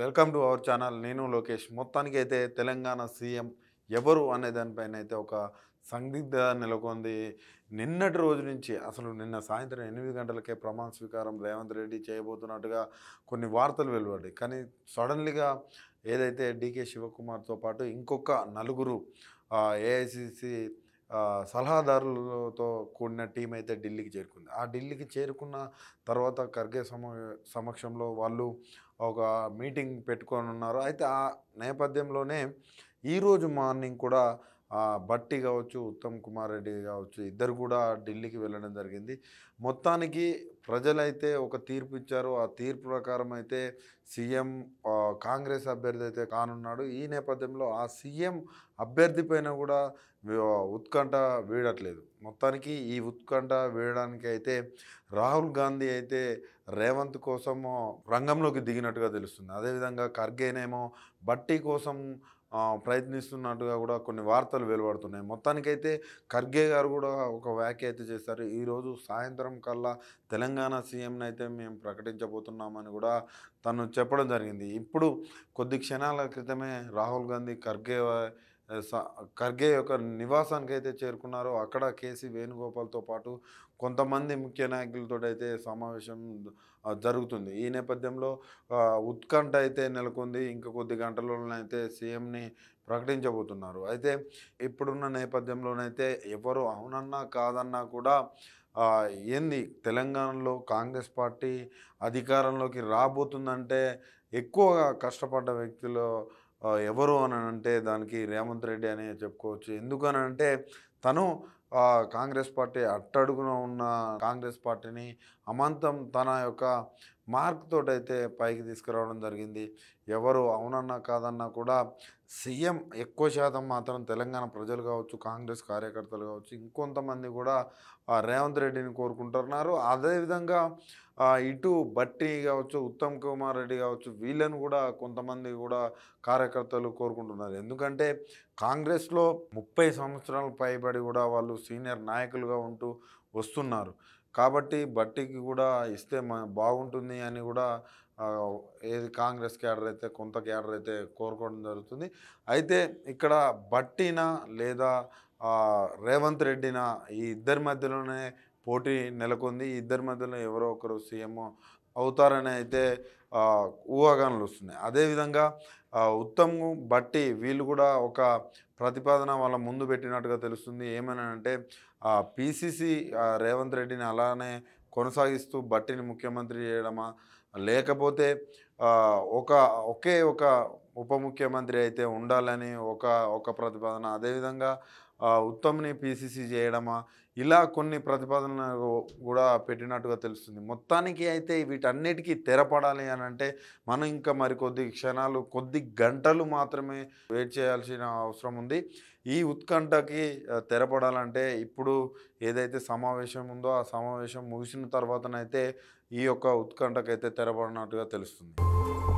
welcome to our channel నేను లోకేష్ మొత్తానికి అయితే తెలంగాణ సీఎం ఎవరు అనే దానిపైన అయితే ఒక సందిగ్ధ నెలకొంది నిన్నటి రోజు నుంచి అసలు నిన్న సాయంత్రం ఎనిమిది గంటలకే ప్రమాణ స్వీకారం రేవంత్ రెడ్డి చేయబోతున్నట్టుగా కొన్ని వార్తలు వెలువడి కానీ సడన్లీగా ఏదైతే డీకే శివకుమార్తో పాటు ఇంకొక నలుగురు ఏఐసిసి సలహాదారులతో కూడిన టీం అయితే ఢిల్లీకి చేరుకుంది ఆ ఢిల్లీకి చేరుకున్న తర్వాత ఖర్గే సమ సమక్షంలో వాళ్ళు ఒక మీటింగ్ పెట్టుకొని ఉన్నారు అయితే ఆ నేపథ్యంలోనే ఈరోజు మార్నింగ్ కూడా బట్టి కావచ్చు ఉత్తమ్ కుమార్ రెడ్డి కావచ్చు ఇద్దరు కూడా ఢిల్లీకి వెళ్ళడం జరిగింది మొత్తానికి ప్రజలైతే ఒక తీర్పు ఇచ్చారు ఆ తీర్పు ప్రకారం అయితే సీఎం కాంగ్రెస్ అభ్యర్థి అయితే కానున్నాడు ఈ నేపథ్యంలో ఆ సీఎం అభ్యర్థి పైన కూడా ఉత్కంఠ వీడట్లేదు మొత్తానికి ఈ ఉత్కంఠ వీడడానికి అయితే రాహుల్ గాంధీ అయితే రేవంత్ కోసం రంగంలోకి దిగినట్టుగా తెలుస్తుంది అదేవిధంగా ఖర్గేనేమో బట్టి కోసం ప్రయత్నిస్తున్నట్టుగా కూడా కొన్ని వార్తలు వెలువడుతున్నాయి మొత్తానికైతే ఖర్గే గారు కూడా ఒక వ్యాఖ్య అయితే చేశారు ఈరోజు సాయంత్రం వారం కల్లా తెలంగాణ సీఎంని అయితే మేము ప్రకటించబోతున్నామని కూడా తను చెప్పడం జరిగింది ఇప్పుడు కొద్ది క్షణాల క్రితమే రాహుల్ గాంధీ ఖర్గే ఖర్గే యొక్క నివాసానికి అయితే చేరుకున్నారో అక్కడ కేసీ వేణుగోపాల్తో పాటు కొంతమంది ముఖ్య నాయకులతో అయితే సమావేశం జరుగుతుంది ఈ నేపథ్యంలో ఉత్కంఠ అయితే నెలకొంది ఇంక కొద్ది గంటల్లోనైతే సీఎంని ప్రకటించబోతున్నారు అయితే ఇప్పుడున్న నేపథ్యంలోనైతే ఎవరు అవునన్నా కాదన్నా కూడా ఏంది తెలంగాణలో కాంగ్రెస్ పార్టీ అధికారంలోకి రాబోతుందంటే ఎక్కువగా కష్టపడ్డ వ్యక్తులు ఎవరు అని అంటే దానికి రేవంత్ రెడ్డి అని చెప్పుకోవచ్చు ఎందుకని అంటే తను కాంగ్రెస్ పార్టీ అట్టడుగున ఉన్న కాంగ్రెస్ పార్టీని అమాంతం తన యొక్క మార్క్తో అయితే పైకి తీసుకురావడం జరిగింది ఎవరు అవునన్నా కాదన్నా కూడా సీఎం ఎక్కువ శాతం మాత్రం తెలంగాణ ప్రజలు కావచ్చు కాంగ్రెస్ కార్యకర్తలు కావచ్చు ఇంకొంతమంది కూడా రేవంత్ రెడ్డిని కోరుకుంటున్నారు అదేవిధంగా ఇటు బట్టి కావచ్చు ఉత్తమ్ కుమార్ రెడ్డి కావచ్చు వీళ్ళని కూడా కొంతమంది కూడా కార్యకర్తలు కోరుకుంటున్నారు ఎందుకంటే కాంగ్రెస్లో ముప్పై సంవత్సరాలు పైబడి కూడా వాళ్ళు సీనియర్ నాయకులుగా ఉంటూ వస్తున్నారు కాబట్టి బట్టికి కూడా ఇస్తే బాగుంటుంది అని కూడా ఏది కాంగ్రెస్ క్యాడర్ అయితే కొంత క్యాడర్ అయితే కోరుకోవడం జరుగుతుంది అయితే ఇక్కడ బట్టినా లేదా రేవంత్ రెడ్డినా ఈ ఇద్దరి మధ్యలోనే పోటీ నెలకొంది ఇద్దరి మధ్యలో ఎవరో ఒకరు సీఎం అవుతారని అయితే ఊహాగానాలు వస్తున్నాయి అదేవిధంగా ఉత్తమ్ బట్టి వీళ్ళు కూడా ఒక ప్రతిపాదన వాళ్ళ ముందు పెట్టినట్టుగా తెలుస్తుంది ఏమైనా అంటే పీసీసీ రేవంత్ రెడ్డిని అలానే కొనసాగిస్తూ బట్టిని ముఖ్యమంత్రి చేయడమా లేకపోతే ఒక ఒకే ఒక ఉప ముఖ్యమంత్రి అయితే ఉండాలని ఒక ఒక ప్రతిపాదన అదేవిధంగా ఉత్తమ్ని పీసీసీ చేయడమా ఇలా కొన్ని ప్రతిపాదనలు కూడా పెట్టినట్టుగా తెలుస్తుంది మొత్తానికి అయితే వీటన్నిటికీ తెరపడాలి అని అంటే మనం ఇంకా మరికొద్ది క్షణాలు కొద్ది గంటలు మాత్రమే వెయిట్ చేయాల్సిన అవసరం ఉంది ఈ ఉత్కంఠకి తెరపడాలంటే ఇప్పుడు ఏదైతే సమావేశం ఉందో ఆ సమావేశం ముగిసిన తర్వాతనైతే ఈ యొక్క ఉత్కంఠకైతే తెరపడినట్టుగా తెలుస్తుంది